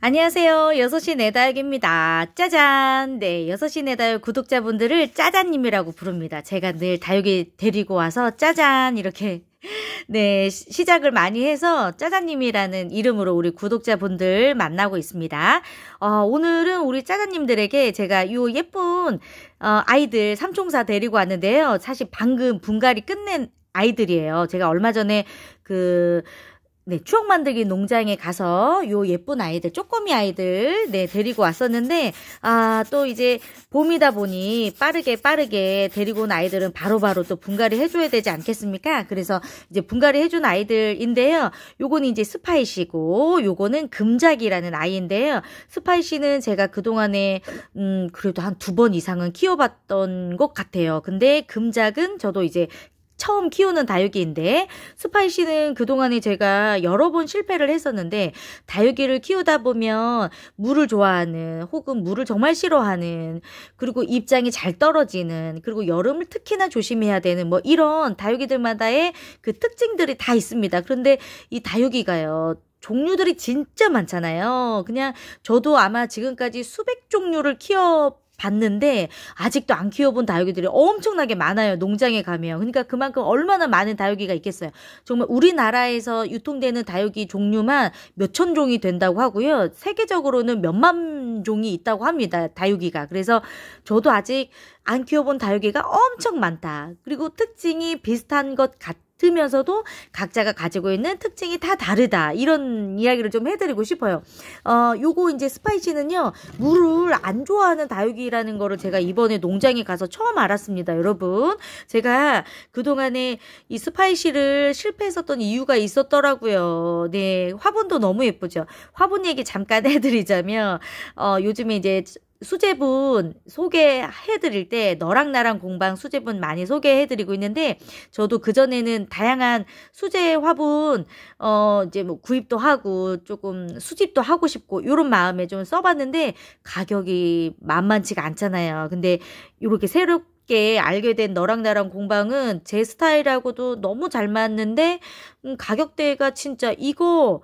안녕하세요. 6시 내다육입니다. 짜잔! 네, 6시 내다육 구독자분들을 짜잔님이라고 부릅니다. 제가 늘 다육이 데리고 와서 짜잔! 이렇게 네, 시작을 많이 해서 짜잔님이라는 이름으로 우리 구독자분들 만나고 있습니다. 어, 오늘은 우리 짜자님들에게 제가 요 예쁜 어, 아이들 삼총사 데리고 왔는데요. 사실 방금 분갈이 끝낸 아이들이에요. 제가 얼마 전에 그 네, 추억 만들기 농장에 가서 요 예쁜 아이들, 쪼꼬미 아이들, 네, 데리고 왔었는데, 아, 또 이제 봄이다 보니 빠르게 빠르게 데리고 온 아이들은 바로바로 바로 또 분갈이 해줘야 되지 않겠습니까? 그래서 이제 분갈이 해준 아이들인데요. 요거는 이제 스파이시고, 요거는 금작이라는 아이인데요. 스파이시는 제가 그동안에, 음, 그래도 한 두 번 이상은 키워봤던 것 같아요. 근데 금작은 저도 이제 처음 키우는 다육이인데 스파이시는 그동안에 제가 여러 번 실패를 했었는데 다육이를 키우다 보면 물을 좋아하는 혹은 물을 정말 싫어하는 그리고 입장이 잘 떨어지는 그리고 여름을 특히나 조심해야 되는 뭐 이런 다육이들마다의 그 특징들이 다 있습니다. 그런데 이 다육이가요. 종류들이 진짜 많잖아요. 그냥 저도 아마 지금까지 수백 종류를 키워 봤는데 아직도 안 키워본 다육이들이 엄청나게 많아요. 농장에 가면. 그러니까 그만큼 얼마나 많은 다육이가 있겠어요. 정말 우리나라에서 유통되는 다육이 종류만 몇천 종이 된다고 하고요. 세계적으로는 몇만 종이 있다고 합니다. 다육이가. 그래서 저도 아직 안 키워본 다육이가 엄청 많다. 그리고 특징이 비슷한 것 같아요. 같으면서도 각자가 가지고 있는 특징이 다 다르다. 이런 이야기를 좀 해드리고 싶어요. 어, 요거 이제 스파이시는요, 물을 안 좋아하는 다육이라는 거를 제가 이번에 농장에 가서 처음 알았습니다. 여러분. 제가 그동안에 이 스파이시를 실패했었던 이유가 있었더라고요. 네. 화분도 너무 예쁘죠. 화분 얘기 잠깐 해드리자면, 어, 요즘에 이제 수제분 소개해드릴 때 너랑 나랑 공방 수제분 많이 소개해드리고 있는데 저도 그전에는 다양한 수제 화분 어 이제 뭐 구입도 하고 조금 수집도 하고 싶고 이런 마음에 좀 써봤는데 가격이 만만치가 않잖아요. 근데 이렇게 새롭 게 알게 된 너랑 나랑 공방은 제 스타일하고도 너무 잘 맞는데 음, 가격대가 진짜 이거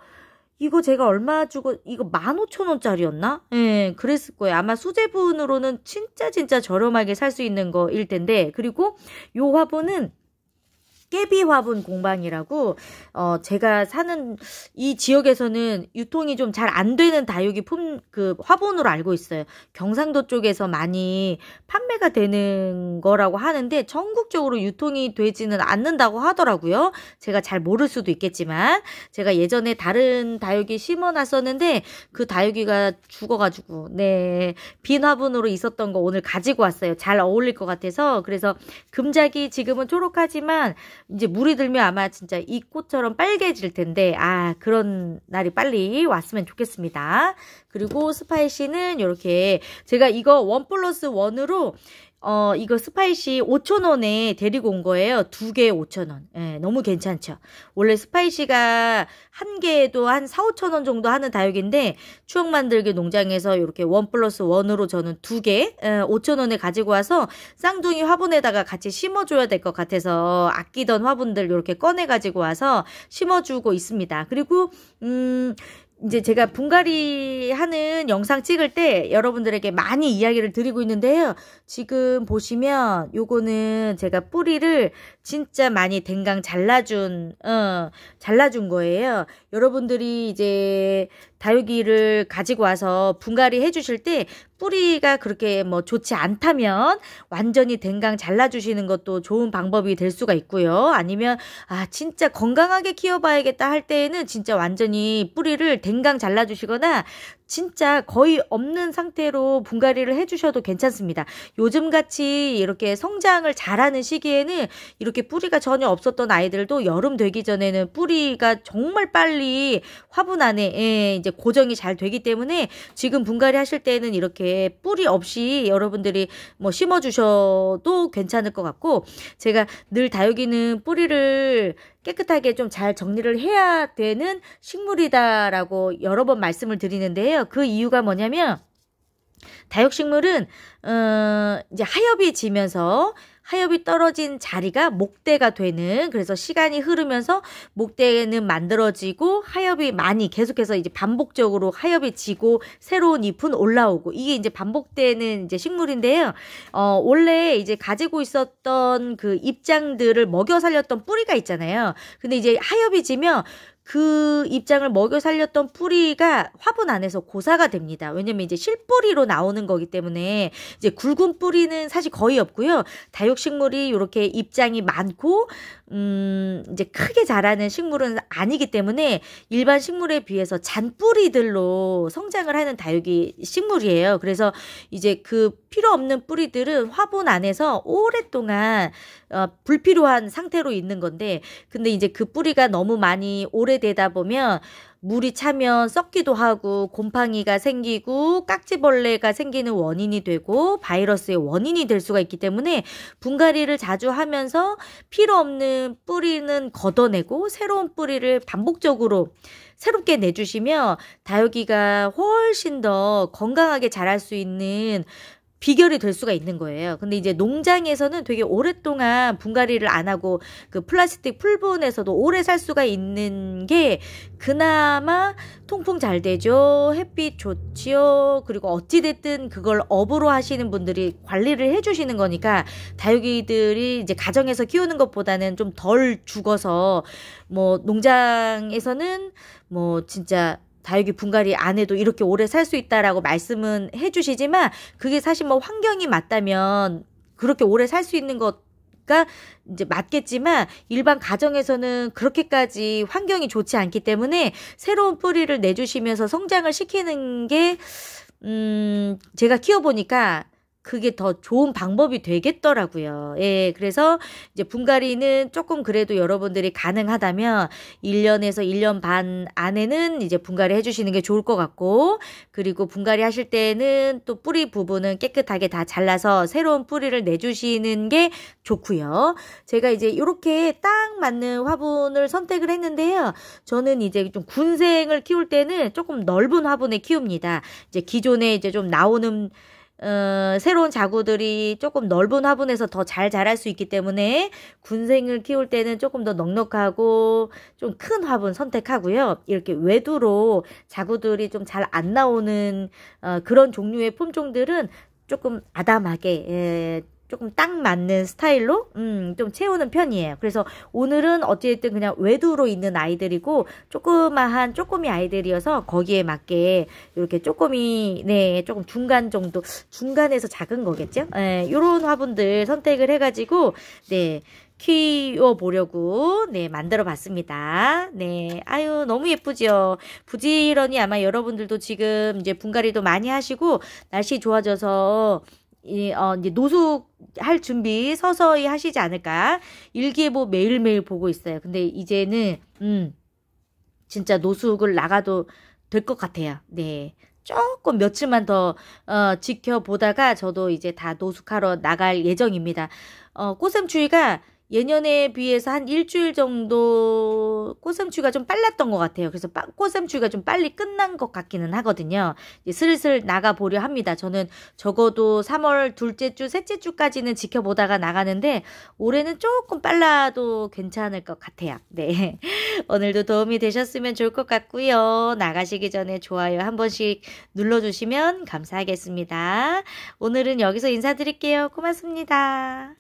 이거 제가 얼마 주고 이거 15,000원짜리였나? 예, 그랬을 거예요. 아마 수제분으로는 진짜 진짜 저렴하게 살 수 있는 거일 텐데 그리고 요 화분은 깨비 화분 공방이라고 어 제가 사는 이 지역에서는 유통이 좀 잘 안 되는 다육이 품 그 화분으로 알고 있어요. 경상도 쪽에서 많이 판매가 되는 거라고 하는데 전국적으로 유통이 되지는 않는다고 하더라고요. 제가 잘 모를 수도 있겠지만 제가 예전에 다른 다육이 심어 놨었는데 그 다육이가 죽어 가지고 네. 빈 화분으로 있었던 거 오늘 가지고 왔어요. 잘 어울릴 것 같아서 그래서 금작이 지금은 초록하지만 이제 물이 들면 아마 진짜 이 꽃처럼 빨개질 텐데 아 그런 날이 빨리 왔으면 좋겠습니다. 그리고 스파이시는 이렇게 제가 이거 원 플러스 원으로 어, 이거 스파이시 5,000원에 데리고 온 거예요. 두 개 5,000원. 예, 너무 괜찮죠? 원래 스파이시가 한 개에도 한 4, 5,000원 정도 하는 다육인데, 추억 만들기 농장에서 이렇게 원 플러스 원으로 저는 두 개, 5,000원에 예, 가지고 와서 쌍둥이 화분에다가 같이 심어줘야 될 것 같아서 아끼던 화분들 이렇게 꺼내가지고 와서 심어주고 있습니다. 그리고, 음, 이제 제가 분갈이 하는 영상 찍을 때 여러분들에게 많이 이야기를 드리고 있는데요. 지금 보시면 요거는 제가 뿌리를 진짜 많이 댕강 잘라준 어, 잘라준 거예요. 여러분들이 이제 다육이를 가지고 와서 분갈이 해주실 때 뿌리가 그렇게 뭐 좋지 않다면 완전히 댕강 잘라주시는 것도 좋은 방법이 될 수가 있고요. 아니면 아 진짜 건강하게 키워봐야겠다 할 때에는 진짜 완전히 뿌리를 댕강 잘라주시거나 진짜 거의 없는 상태로 분갈이를 해주셔도 괜찮습니다. 요즘같이 이렇게 성장을 잘하는 시기에는 이렇게 뿌리가 전혀 없었던 아이들도 여름 되기 전에는 뿌리가 정말 빨리 화분 안에 예, 이제 고정이 잘 되기 때문에 지금 분갈이 하실 때는 이렇게 뿌리 없이 여러분들이 뭐 심어주셔도 괜찮을 것 같고 제가 늘 다육이는 뿌리를 깨끗하게 좀 잘 정리를 해야 되는 식물이다라고 여러 번 말씀을 드리는데요. 그 이유가 뭐냐면 다육식물은 어, 이제 하엽이 지면서 하엽이 떨어진 자리가 목대가 되는 그래서 시간이 흐르면서 목대는 만들어지고 하엽이 많이 계속해서 이제 반복적으로 하엽이 지고 새로운 잎은 올라오고 이게 이제 반복되는 이제 식물인데요. 어 원래 이제 가지고 있었던 그입장들을 먹여 살렸던 뿌리가 있잖아요. 근데 이제 하엽이 지면 그 입장을 먹여 살렸던 뿌리가 화분 안에서 고사가 됩니다. 왜냐면 이제 실뿌리로 나오는 거기 때문에 이제 굵은 뿌리는 사실 거의 없고요. 다육식물이 이렇게 입장이 많고 음 이제 크게 자라는 식물은 아니기 때문에 일반 식물에 비해서 잔뿌리들로 성장을 하는 다육이 식물이에요. 그래서 이제 그 필요 없는 뿌리들은 화분 안에서 오랫동안 어, 불필요한 상태로 있는 건데 근데 이제 그 뿌리가 너무 많이 오래 오래되다 보면 물이 차면 썩기도 하고 곰팡이가 생기고 깍지벌레가 생기는 원인이 되고 바이러스의 원인이 될 수가 있기 때문에 분갈이를 자주 하면서 필요 없는 뿌리는 걷어내고 새로운 뿌리를 반복적으로 새롭게 내주시면 다육이가 훨씬 더 건강하게 자랄 수 있는 비결이 될 수가 있는 거예요. 근데 이제 농장에서는 되게 오랫동안 분갈이를 안 하고 그 플라스틱 풀분에서도 오래 살 수가 있는 게 그나마 통풍 잘 되죠. 햇빛 좋지요. 그리고 어찌됐든 그걸 업으로 하시는 분들이 관리를 해주시는 거니까 다육이들이 이제 가정에서 키우는 것보다는 좀 덜 죽어서 뭐 농장에서는 뭐 진짜 다육이 분갈이 안 해도 이렇게 오래 살 수 있다라고 말씀은 해주시지만 그게 사실 뭐 환경이 맞다면 그렇게 오래 살 수 있는 것 그러니까 이제 맞겠지만 일반 가정에서는 그렇게까지 환경이 좋지 않기 때문에 새로운 뿌리를 내주시면서 성장을 시키는 게, 음, 제가 키워보니까 그게 더 좋은 방법이 되겠더라고요. 예, 그래서 이제 분갈이는 조금 그래도 여러분들이 가능하다면 1년에서 1년 반 안에는 이제 분갈이 해주시는 게 좋을 것 같고, 그리고 분갈이 하실 때는 또 뿌리 부분은 깨끗하게 다 잘라서 새로운 뿌리를 내주시는 게 좋고요. 제가 이제 이렇게 딱 맞는 화분을 선택을 했는데요. 저는 이제 좀 군생을 키울 때는 조금 넓은 화분에 키웁니다. 이제 기존에 이제 좀 나오는 어, 새로운 자구들이 조금 넓은 화분에서 더 잘 자랄 수 있기 때문에 군생을 키울 때는 조금 더 넉넉하고 좀 큰 화분 선택하고요. 이렇게 외두로 자구들이 좀 잘 안 나오는 어, 그런 종류의 품종들은 조금 아담하게 예, 조금 딱 맞는 스타일로 음, 좀 채우는 편이에요. 그래서 오늘은 어찌됐든 그냥 외두로 있는 아이들이고 조그마한 조꼬미 아이들이어서 거기에 맞게 이렇게 쪼꼬미 네 조금 중간 정도 중간에서 작은 거겠죠? 이런 예, 화분들 선택을 해가지고 네 키워보려고 네 만들어봤습니다. 네 아유 너무 예쁘죠. 부지런히 아마 여러분들도 지금 이제 분갈이도 많이 하시고 날씨 좋아져서 이, 어, 이제 노숙할 준비 서서히 하시지 않을까. 일기예보 뭐 매일매일 보고 있어요. 근데 이제는, 음, 진짜 노숙을 나가도 될 것 같아요. 네. 조금 며칠만 더, 어, 지켜보다가 저도 이제 다 노숙하러 나갈 예정입니다. 어, 꽃샘추위가 예년에 비해서 한 일주일 정도 꽃샘추가 위좀 빨랐던 것 같아요. 그래서 꽃샘추가 위좀 빨리 끝난 것 같기는 하거든요. 슬슬 나가보려 합니다. 저는 적어도 3월 둘째 주, 셋째 주까지는 지켜보다가 나가는데 올해는 조금 빨라도 괜찮을 것 같아요. 네. 오늘도 도움이 되셨으면 좋을 것 같고요. 나가시기 전에 좋아요 한 번씩 눌러주시면 감사하겠습니다. 오늘은 여기서 인사드릴게요. 고맙습니다.